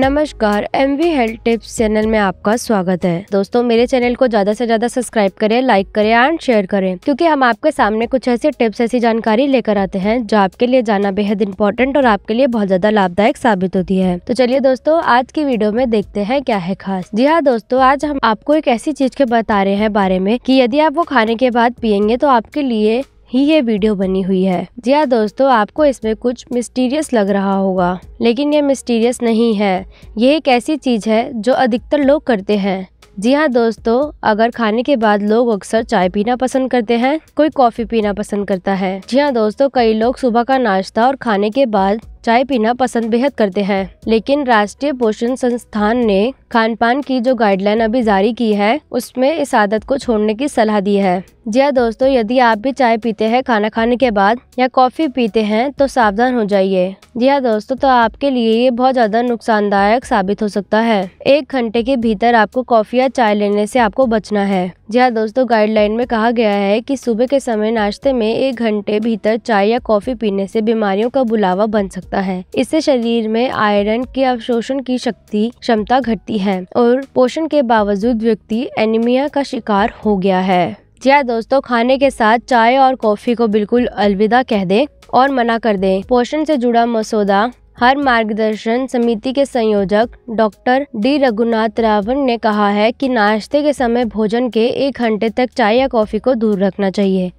नमस्कार M V health tips channel में आपका स्वागत है दोस्तों मेरे चैनल को ज्यादा से ज्यादा सब्सक्राइब करें लाइक करें एंड शेयर करें क्योंकि हम आपके सामने कुछ ऐसे टिप्स ऐसी जानकारी लेकर आते हैं जो आपके लिए जाना बेहद इंपॉर्टेंट और आपके लिए बहुत ज्यादा लाभदायक साबित होती है तो चलिए दोस्तों आज की वीडियो में देखते हैं क्या है खास जी हाँ दोस्तों आज हम आपको एक ऐसी चीज के बता रहे हैं बारे में की यदि आप वो खाने के बाद पियेंगे तो आपके लिए ही ये वीडियो बनी हुई है जी हाँ दोस्तों आपको इसमें कुछ मिस्टीरियस लग रहा होगा लेकिन ये मिस्टीरियस नहीं है ये एक ऐसी चीज़ है जो अधिकतर लोग करते हैं जी हाँ दोस्तों अगर खाने के बाद लोग अक्सर चाय पीना पसंद करते हैं कोई कॉफ़ी पीना पसंद करता है जी हाँ दोस्तों कई लोग सुबह का नाश्ता और खाने के बाद चाय पीना पसंद बेहद करते हैं लेकिन राष्ट्रीय पोषण संस्थान ने खान पान की जो गाइडलाइन अभी जारी की है उसमें इस आदत को छोड़ने की सलाह दी है जी हाँ दोस्तों यदि आप भी चाय पीते हैं खाना खाने के बाद या कॉफ़ी पीते हैं तो सावधान हो जाइए जी हाँ दोस्तों तो आपके लिए ये बहुत ज़्यादा नुकसानदायक साबित हो सकता है एक घंटे के भीतर आपको कॉफ़ी या चाय लेने से आपको बचना है जी हाँ दोस्तों गाइडलाइन में कहा गया है कि सुबह के समय नाश्ते में एक घंटे भीतर चाय या कॉफ़ी पीने से बीमारियों का बुलावा बन सकता सकता है इससे शरीर में आयरन के अवशोषण की शक्ति क्षमता घटती है और पोषण के बावजूद व्यक्ति एनीमिया का शिकार हो गया है जी हाँ दोस्तों खाने के साथ चाय और कॉफ़ी को बिल्कुल अलविदा कह दें और मना कर दें पोषण से जुड़ा मसौदा हर मार्गदर्शन समिति के संयोजक डॉक्टर डी रघुनाथ रावण ने कहा है कि नाश्ते के समय भोजन के एक घंटे तक चाय या कॉफ़ी को दूर रखना चाहिए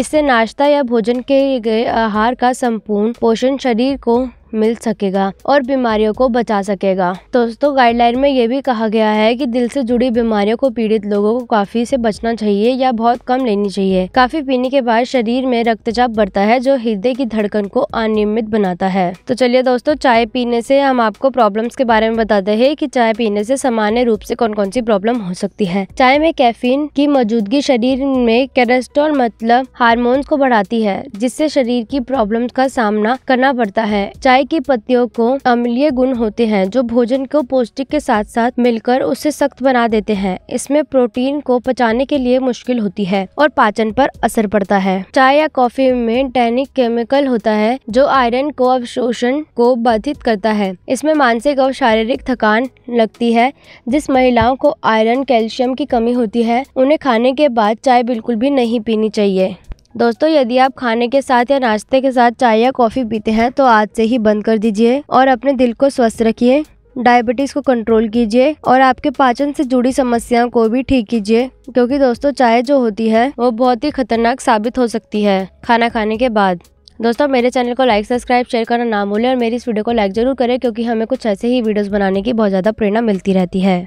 इससे नाश्ता या भोजन के गए आहार का संपूर्ण पोषण शरीर को मिल सकेगा और बीमारियों को बचा सकेगा दोस्तों गाइडलाइन में ये भी कहा गया है कि दिल से जुड़ी बीमारियों को पीड़ित लोगों को काफी से बचना चाहिए या बहुत कम लेनी चाहिए काफी पीने के बाद शरीर में रक्तचाप बढ़ता है जो हृदय की धड़कन को अनियमित बनाता है तो चलिए दोस्तों चाय पीने से हम आपको प्रॉब्लम के बारे में बताते हैं की चाय पीने से सामान्य रूप से कौन कौन सी प्रॉब्लम हो सकती है चाय में कैफिन की मौजूदगी शरीर में कैलेस्ट्रॉल मतलब हार्मोन को बढ़ाती है जिससे शरीर की प्रॉब्लम का सामना करना पड़ता है चाय चाय की पत्तियों को अम्लीय गुण होते हैं जो भोजन को पौष्टिक के साथ साथ मिलकर उसे सख्त बना देते हैं इसमें प्रोटीन को पचाने के लिए मुश्किल होती है और पाचन पर असर पड़ता है चाय या कॉफी में टैनिक केमिकल होता है जो आयरन को अवशोषण को बाधित करता है इसमें मानसिक और शारीरिक थकान लगती है जिस महिलाओं को आयरन कैल्शियम की कमी होती है उन्हें खाने के बाद चाय बिल्कुल भी नहीं पीनी चाहिए दोस्तों यदि आप खाने के साथ या नाश्ते के साथ चाय या कॉफ़ी पीते हैं तो आज से ही बंद कर दीजिए और अपने दिल को स्वस्थ रखिए डायबिटीज़ को कंट्रोल कीजिए और आपके पाचन से जुड़ी समस्याओं को भी ठीक कीजिए क्योंकि दोस्तों चाय जो होती है वो बहुत ही खतरनाक साबित हो सकती है खाना खाने के बाद दोस्तों मेरे चैनल को लाइक सब्सक्राइब शेयर करना ना भूलें और मेरी इस वीडियो को लाइक जरूर करें क्योंकि हमें कुछ ऐसे ही वीडियोस बनाने की बहुत ज़्यादा प्रेरणा मिलती रहती है